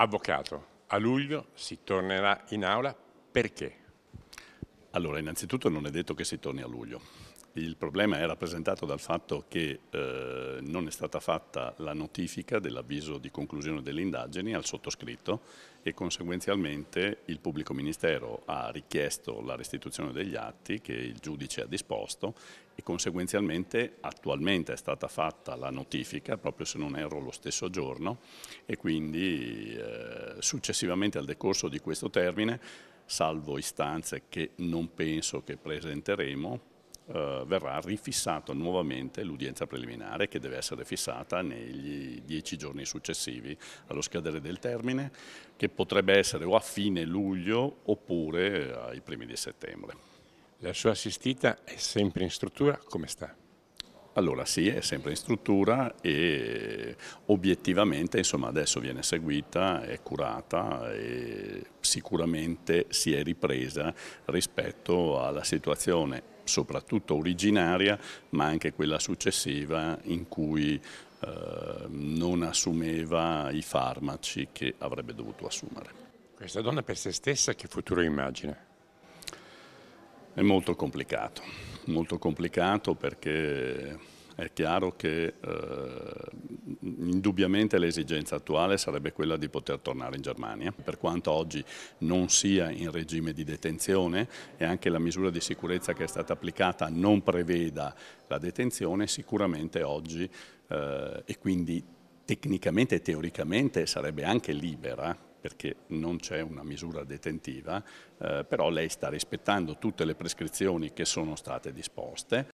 Avvocato, a luglio si tornerà in aula perché? Allora, innanzitutto non è detto che si torni a luglio. Il problema è rappresentato dal fatto che eh, non è stata fatta la notifica dell'avviso di conclusione delle indagini al sottoscritto e conseguenzialmente il pubblico ministero ha richiesto la restituzione degli atti che il giudice ha disposto e conseguenzialmente attualmente è stata fatta la notifica, proprio se non erro lo stesso giorno, e quindi eh, successivamente al decorso di questo termine salvo istanze che non penso che presenteremo, eh, verrà rifissato nuovamente l'udienza preliminare che deve essere fissata negli dieci giorni successivi allo scadere del termine, che potrebbe essere o a fine luglio oppure eh, ai primi di settembre. La sua assistita è sempre in struttura, come sta? Allora sì, è sempre in struttura e obiettivamente insomma, adesso viene seguita, è curata e sicuramente si è ripresa rispetto alla situazione soprattutto originaria ma anche quella successiva in cui eh, non assumeva i farmaci che avrebbe dovuto assumere. Questa donna per se stessa che futuro immagina? È molto complicato, molto complicato perché è chiaro che eh, indubbiamente l'esigenza attuale sarebbe quella di poter tornare in Germania, per quanto oggi non sia in regime di detenzione e anche la misura di sicurezza che è stata applicata non preveda la detenzione, sicuramente oggi eh, e quindi tecnicamente e teoricamente sarebbe anche libera perché non c'è una misura detentiva, eh, però lei sta rispettando tutte le prescrizioni che sono state disposte.